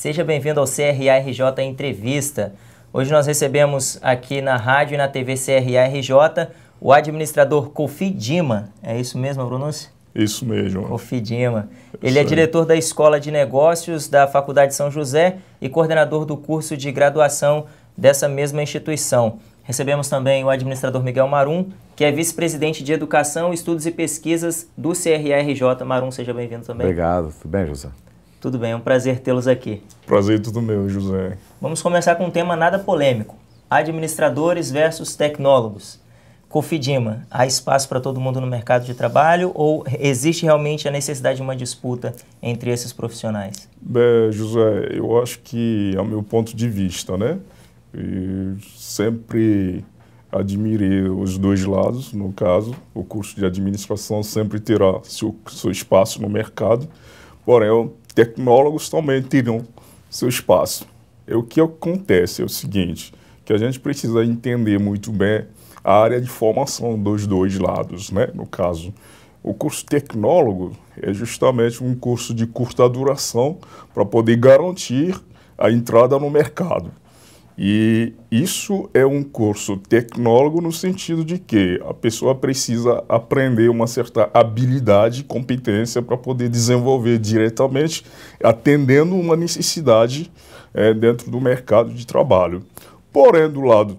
Seja bem-vindo ao CRARJ Entrevista. Hoje nós recebemos aqui na rádio e na TV CRARJ o administrador Kofi Dima. É isso mesmo a pronúncia? Isso mesmo. Kofi Dima. Ele é diretor da Escola de Negócios da Faculdade São José e coordenador do curso de graduação dessa mesma instituição. Recebemos também o administrador Miguel Marum, que é vice-presidente de Educação, Estudos e Pesquisas do cra Marum, seja bem-vindo também. Obrigado. Tudo bem, José? Tudo bem, é um prazer tê-los aqui. Prazer é tudo meu, José. Vamos começar com um tema nada polêmico: administradores versus tecnólogos. Cofidima, há espaço para todo mundo no mercado de trabalho ou existe realmente a necessidade de uma disputa entre esses profissionais? Bem, José, eu acho que, ao é meu ponto de vista, né? sempre admirei os dois lados, no caso, o curso de administração sempre terá seu, seu espaço no mercado, porém, tecnólogos também teriam seu espaço. E o que acontece é o seguinte, que a gente precisa entender muito bem a área de formação dos dois lados, né? No caso, o curso tecnólogo é justamente um curso de curta duração para poder garantir a entrada no mercado. E isso é um curso tecnólogo no sentido de que a pessoa precisa aprender uma certa habilidade, competência para poder desenvolver diretamente, atendendo uma necessidade é, dentro do mercado de trabalho. Porém, do lado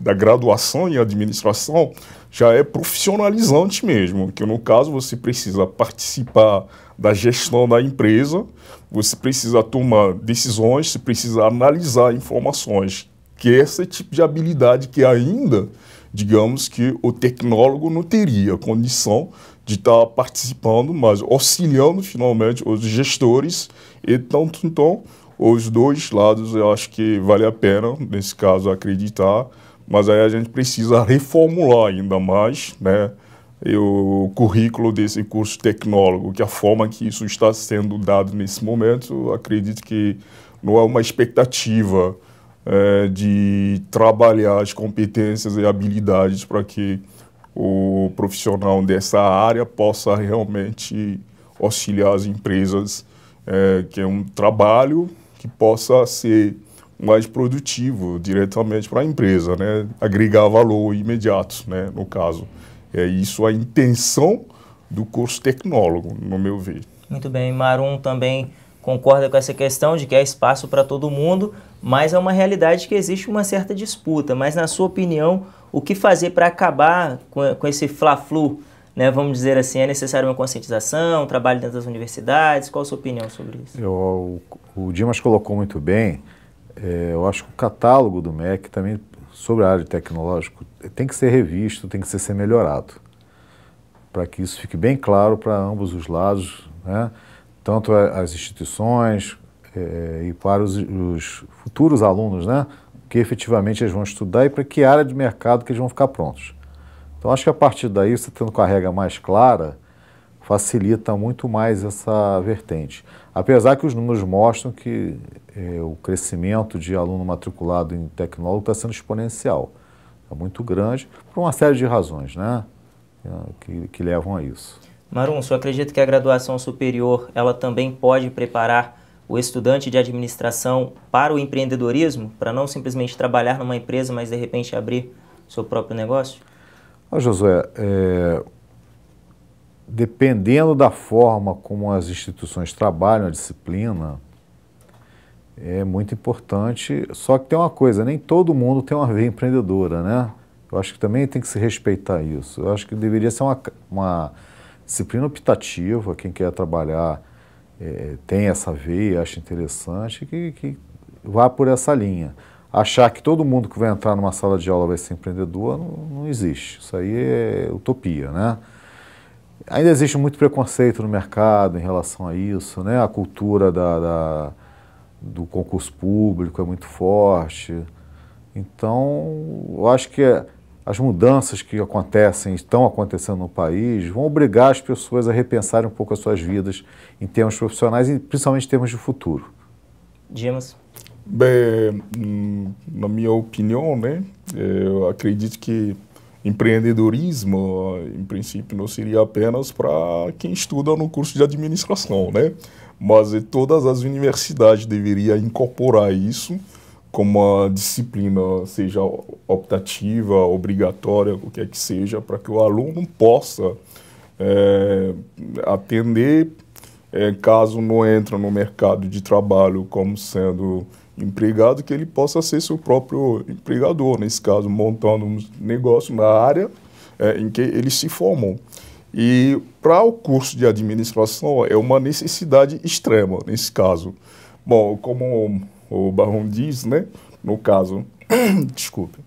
da graduação em administração, já é profissionalizante mesmo, que no caso você precisa participar da gestão da empresa, você precisa tomar decisões, você precisa analisar informações, que é esse tipo de habilidade que ainda, digamos que o tecnólogo não teria condição de estar tá participando, mas auxiliando finalmente os gestores. E tanto então, os dois lados eu acho que vale a pena, nesse caso, acreditar mas aí a gente precisa reformular ainda mais né, o currículo desse curso tecnólogo, que a forma que isso está sendo dado nesse momento, acredito que não é uma expectativa é, de trabalhar as competências e habilidades para que o profissional dessa área possa realmente auxiliar as empresas, é, que é um trabalho que possa ser mais produtivo diretamente para a empresa, né? agregar valor imediato, né? no caso. É isso a intenção do curso tecnólogo, no meu ver. Muito bem, Marum também concorda com essa questão de que há espaço para todo mundo, mas é uma realidade que existe uma certa disputa. Mas, na sua opinião, o que fazer para acabar com, com esse fla-flu? Né, vamos dizer assim, é necessário uma conscientização, um trabalho dentro das universidades? Qual a sua opinião sobre isso? Eu, o, o Dimas colocou muito bem é, eu acho que o catálogo do MEC também, sobre a área tecnológica, tem que ser revisto, tem que ser, ser melhorado, para que isso fique bem claro para ambos os lados, né? tanto as instituições é, e para os, os, futuros alunos, né? que efetivamente eles vão estudar e para que área de mercado que eles vão ficar prontos. Então, acho que a partir daí, você tendo com a regra mais clara, facilita muito mais essa vertente. Apesar que os números mostram que é, o crescimento de aluno matriculado em tecnólogo está sendo exponencial. É muito grande, por uma série de razões né, é, que, que levam a isso. Marum, você acredita que a graduação superior ela também pode preparar o estudante de administração para o empreendedorismo, para não simplesmente trabalhar numa empresa, mas de repente abrir seu próprio negócio? Ah, Josué, é, dependendo da forma como as instituições trabalham a disciplina, é muito importante. Só que tem uma coisa, nem todo mundo tem uma veia empreendedora, né? Eu acho que também tem que se respeitar isso. Eu acho que deveria ser uma, uma disciplina optativa, quem quer trabalhar é, tem essa veia, acha interessante, que, que vá por essa linha. Achar que todo mundo que vai entrar numa sala de aula vai ser empreendedor não, não existe. Isso aí é utopia, né? ainda existe muito preconceito no mercado em relação a isso, né? A cultura da, da do concurso público é muito forte. Então, eu acho que as mudanças que acontecem, estão acontecendo no país, vão obrigar as pessoas a repensarem um pouco as suas vidas em termos profissionais e principalmente em termos de futuro. Dimas? Bem, hum, na minha opinião, né, eu acredito que empreendedorismo, em princípio, não seria apenas para quem estuda no curso de administração, né? Mas todas as universidades deveriam incorporar isso como uma disciplina, seja optativa, obrigatória, o que é que seja, para que o aluno possa é, atender, é, caso não entre no mercado de trabalho como sendo empregado que ele possa ser seu próprio empregador, nesse caso, montando um negócio na área é, em que ele se formou. E para o curso de administração é uma necessidade extrema nesse caso. Bom, como o Barão diz, né, no caso, desculpe,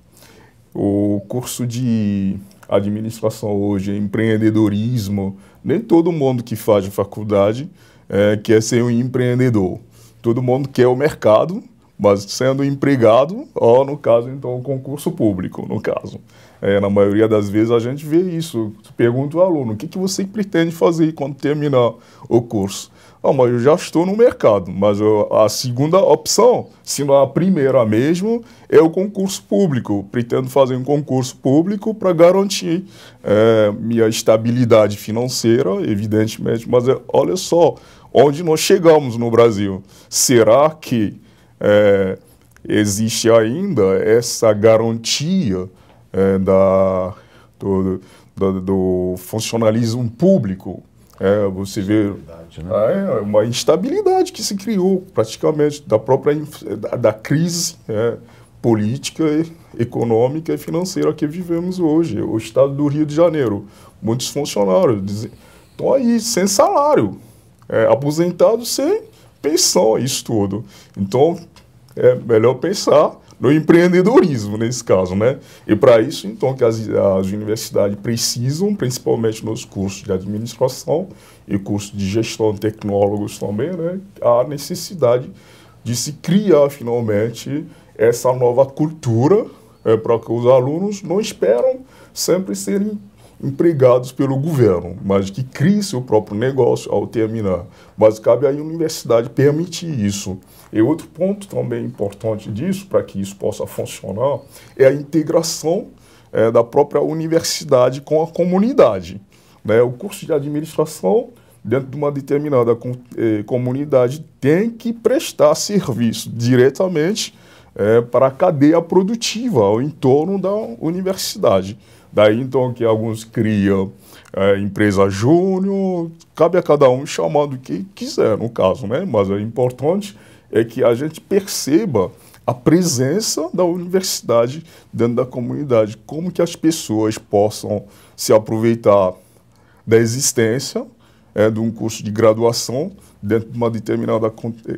o curso de administração hoje, é empreendedorismo, nem todo mundo que faz faculdade é, quer ser um empreendedor. Todo mundo quer o mercado, mas sendo empregado, ou no caso, então, concurso público, no caso. É, na maioria das vezes a gente vê isso. Pergunta o aluno, o que, que você pretende fazer quando terminar o curso? Ah, mas eu já estou no mercado, mas eu, a segunda opção, se não a primeira mesmo, é o concurso público. Pretendo fazer um concurso público para garantir é, minha estabilidade financeira, evidentemente, mas é, olha só onde nós chegamos no Brasil. Será que é, existe ainda essa garantia é, da, do, do, do, funcionalismo público. É, você vê né? É, é uma instabilidade que se criou praticamente da própria da, da crise é, política, econômica e financeira que vivemos hoje. O estado do Rio de Janeiro, muitos funcionários estão aí sem salário, é, aposentados sem pensar isso tudo. Então, é melhor pensar no empreendedorismo nesse caso, né? E para isso, então, que as, as, universidades precisam, principalmente nos cursos de administração e cursos de gestão de tecnólogos também, né? A necessidade de se criar finalmente essa nova cultura é, para que os alunos não esperam sempre serem empregados pelo governo, mas que crie seu próprio negócio ao terminar. Mas cabe à universidade permitir isso. E outro ponto também importante disso, para que isso possa funcionar, é a integração é, da própria universidade com a comunidade. Né? O curso de administração dentro de uma determinada eh, comunidade tem que prestar serviço diretamente é, para a cadeia produtiva, ao entorno da universidade. Daí então que alguns criam é, empresa júnior, cabe a cada um chamar o que quiser, no caso, né? Mas o é importante é que a gente perceba a presença da universidade dentro da comunidade, como que as pessoas possam se aproveitar da existência é, de um curso de graduação dentro de uma determinada é,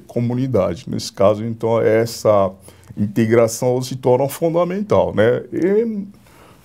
comunidade. Nesse caso, então, essa integração se torna fundamental, né? E,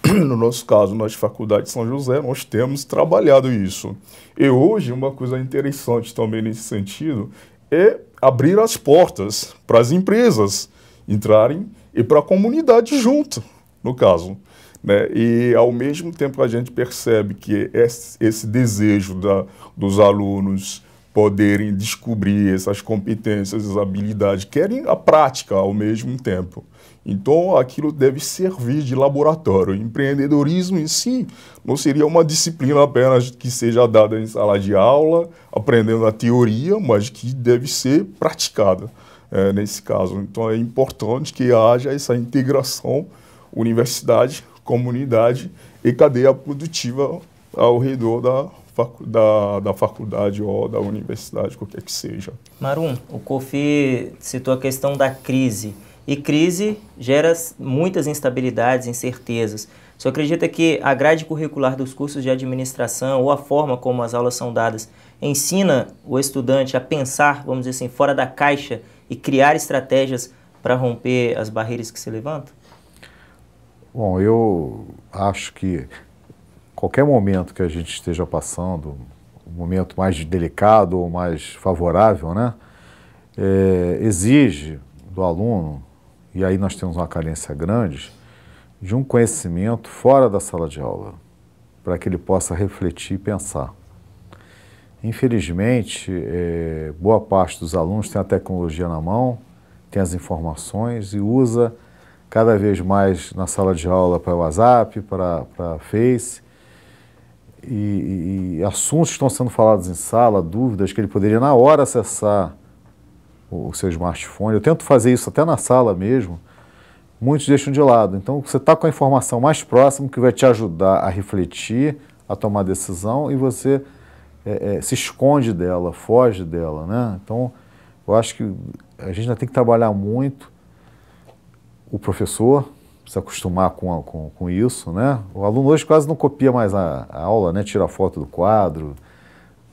no nosso caso, nas faculdades de São José, nós temos trabalhado isso. E hoje, uma coisa interessante também nesse sentido é abrir as portas para as empresas entrarem e para a comunidade junto, no caso. Né? E, ao mesmo tempo, a gente percebe que esse, desejo da, dos alunos poderem descobrir essas competências, essas habilidades, querem a prática ao mesmo tempo. Então, aquilo deve servir de laboratório. O empreendedorismo em si não seria uma disciplina apenas que seja dada em sala de aula, aprendendo a teoria, mas que deve ser praticada é, nesse caso. Então, é importante que haja essa integração universidade, comunidade e cadeia produtiva ao redor da da, da, faculdade ou da universidade, qualquer que seja. Marum, o Kofi citou a questão da crise. E crise gera muitas instabilidades, incertezas. Você acredita que a grade curricular dos cursos de administração ou a forma como as aulas são dadas ensina o estudante a pensar, vamos dizer assim, fora da caixa e criar estratégias para romper as barreiras que se levantam? Bom, eu acho que qualquer momento que a gente esteja passando, um momento mais delicado ou mais favorável, né, é, exige do aluno e aí nós temos uma carência grande, de um conhecimento fora da sala de aula, para que ele possa refletir e pensar. Infelizmente, é, boa parte dos alunos tem a tecnologia na mão, tem as informações e usa cada vez mais na sala de aula para WhatsApp, para, para Face. E, e assuntos estão sendo falados em sala, dúvidas que ele poderia na hora acessar o seu smartphone. Eu tento fazer isso até na sala mesmo. Muitos deixam de lado. Então, você está com a informação mais próxima que vai te ajudar a refletir, a tomar decisão e você é, é, se esconde dela, foge dela, né? Então, eu acho que a gente ainda tem que trabalhar muito o professor, se acostumar com, com, com, isso, né? O aluno hoje quase não copia mais a, a aula, né? Tira a foto do quadro,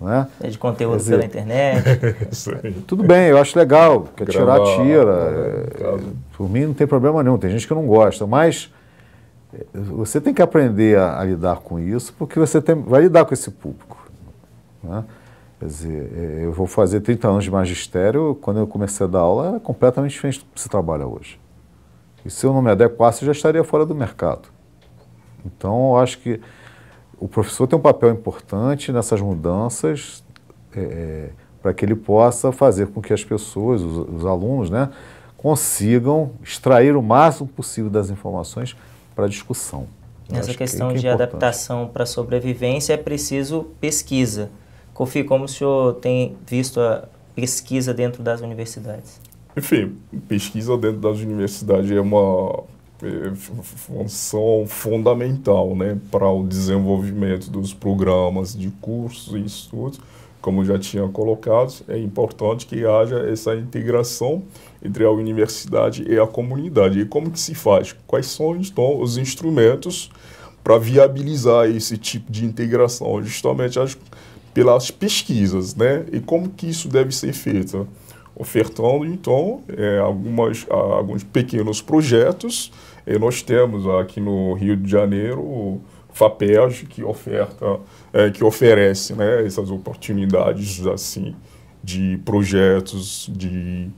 né? É de conteúdo dizer, pela internet. Tudo bem, eu acho legal, quer Gravar, tirar, tira. Né, é, por mim não tem problema nenhum, tem gente que não gosta, mas é, você tem que aprender a, a lidar com isso, porque você tem, vai lidar com esse público. Né? Quer dizer, é, eu vou fazer 30 anos de magistério, quando eu comecei a dar aula, era completamente diferente do que se trabalha hoje. E se eu não me adequasse, eu já estaria fora do mercado. Então, eu acho que o professor tem um papel importante nessas mudanças é, é, para que ele possa fazer com que as pessoas, os, os alunos, né, consigam extrair o máximo possível das informações para discussão. Nessa é questão que é de importante. adaptação para sobrevivência é preciso pesquisa. Cofi, como o senhor tem visto a pesquisa dentro das universidades? Enfim, pesquisa dentro das universidades é uma é, função fundamental né, para o desenvolvimento dos programas de cursos e estudos. Como já tinha colocado, é importante que haja essa integração entre a universidade e a comunidade. E como que se faz? Quais são, então, os instrumentos para viabilizar esse tipo de integração, justamente as, pelas pesquisas, né? E como que isso deve ser feito? Ofertando, então, é, algumas, alguns pequenos projetos e nós temos aqui no Rio de Janeiro o FAPERJ, que, oferta, é, que oferece né, essas oportunidades assim de projetos de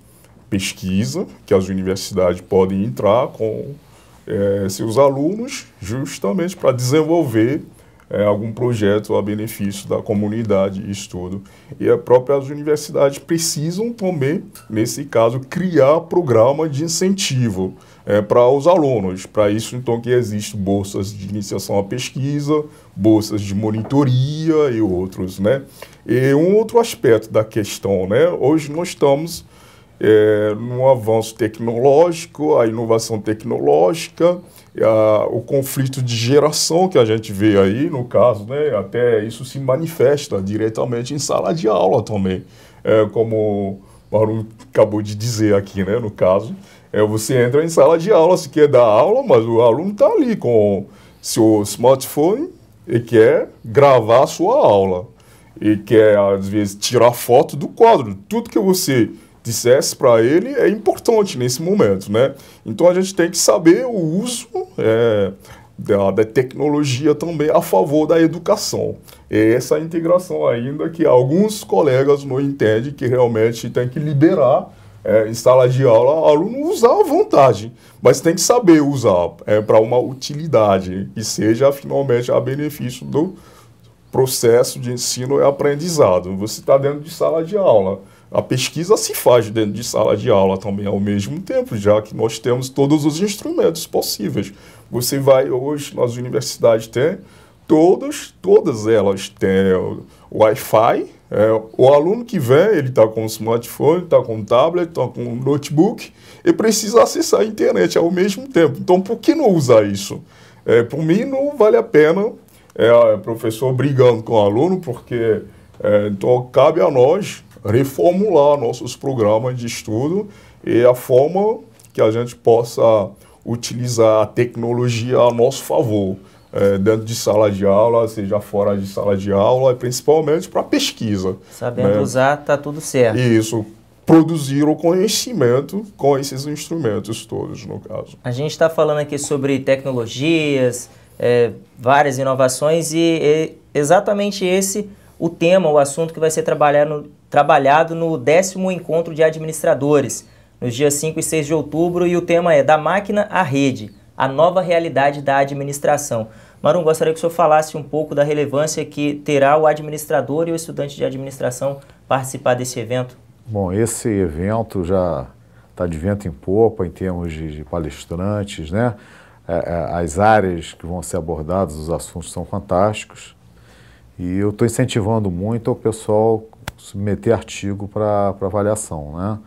pesquisa que as universidades podem entrar com é, seus alunos justamente para desenvolver é, algum projeto a benefício da comunidade de estudo. E as próprias universidades precisam também, nesse caso, criar programa de incentivo é, para os alunos. Para isso, então, que existem bolsas de iniciação à pesquisa, bolsas de monitoria e outros, né? E um outro aspecto da questão, né? Hoje nós estamos é, no avanço tecnológico, a inovação tecnológica, a, o conflito de geração que a gente vê aí, no caso, né? Até isso se manifesta diretamente em sala de aula também, é, como o Maru acabou de dizer aqui, né? No caso. É, você entra em sala de aula, se quer dar aula, mas o aluno está ali com seu smartphone e quer gravar a sua aula. E quer, às vezes, tirar foto do quadro. Tudo que você dissesse para ele é importante nesse momento, né? Então a gente tem que saber o uso é, da, da, tecnologia também a favor da educação. É essa integração ainda que alguns colegas não entendem que realmente tem que liberar é, sala de aula, o aluno usar à vontade, mas tem que saber usar é, para uma utilidade e seja finalmente a benefício do processo de ensino e aprendizado. Você está dentro de sala de aula. A pesquisa se faz dentro de sala de aula também ao mesmo tempo, já que nós temos todos os instrumentos possíveis. Você vai hoje nas universidades tem todas, todas elas têm Wi-Fi. É, o aluno que vem, ele está com um smartphone, está com um tablet, está com um notebook e precisa acessar a internet ao mesmo tempo. Então, por que não usar isso? É, por mim, não vale a pena é, professor brigando com o aluno, porque é, então cabe a nós reformular nossos programas de estudo e a forma que a gente possa utilizar a tecnologia a nosso favor é, dentro de sala de aula, seja fora de sala de aula, principalmente para pesquisa. Sabendo né? usar, está tudo certo. Isso, produzir o conhecimento com esses instrumentos todos, no caso. A gente está falando aqui sobre tecnologias, é, várias inovações e é exatamente esse o tema, o assunto que vai ser trabalhado, trabalhado no décimo encontro de administradores, nos dias 5 e 6 de outubro, e o tema é Da Máquina à Rede a nova realidade da administração. Marum, gostaria que o senhor falasse um pouco da relevância que terá o administrador e o estudante de administração participar desse evento. Bom, esse evento já está de vento em popa em termos de, de palestrantes, né? É, é, as áreas que vão ser abordadas, os assuntos são fantásticos. E eu estou incentivando muito o pessoal submeter artigo para avaliação, né?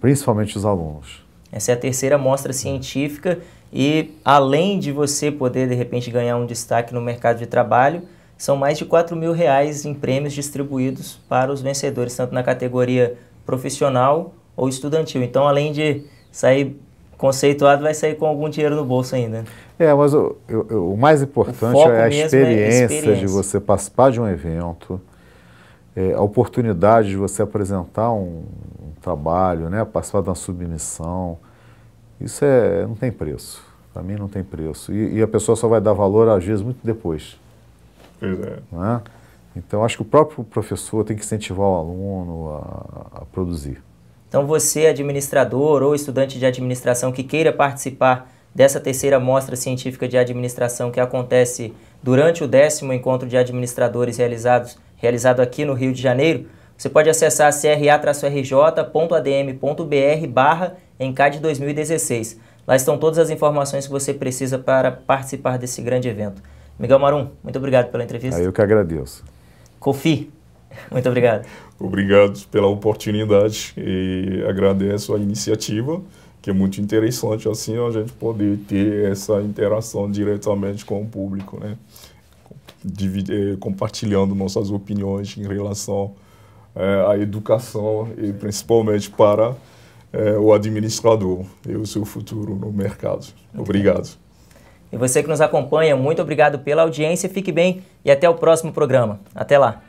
principalmente os alunos. Essa é a terceira mostra científica e além de você poder, de repente, ganhar um destaque no mercado de trabalho, são mais de 4 mil reais em prêmios distribuídos para os vencedores, tanto na categoria profissional ou estudantil. Então, além de sair conceituado, vai sair com algum dinheiro no bolso ainda. É, mas o, o, o mais importante o é, a experiência, é experiência de você participar de um evento, é, a oportunidade de você apresentar um, um trabalho, né, participar de uma submissão, isso é, não tem preço. Para mim não tem preço. E, e, a pessoa só vai dar valor às vezes muito depois. Pois é. Né? Então acho que o próprio professor tem que incentivar o aluno a, a produzir. Então você, administrador ou estudante de administração que queira participar dessa terceira mostra científica de administração que acontece durante o décimo encontro de administradores realizados, realizado aqui no Rio de Janeiro, você pode acessar cra-rj.adm.br barra ENCAD 2016. Lá estão todas as informações que você precisa para participar desse grande evento. Miguel Marum, muito obrigado pela entrevista. Ah, eu que agradeço. Kofi, muito obrigado. obrigado pela oportunidade e agradeço a iniciativa, que é muito interessante assim a gente poder ter essa interação diretamente com o público, né? Eh, compartilhando nossas opiniões em relação é, a educação e principalmente para é, o administrador e o seu futuro no mercado. Obrigado. E você que nos acompanha, muito obrigado pela audiência, fique bem e até o próximo programa. Até lá.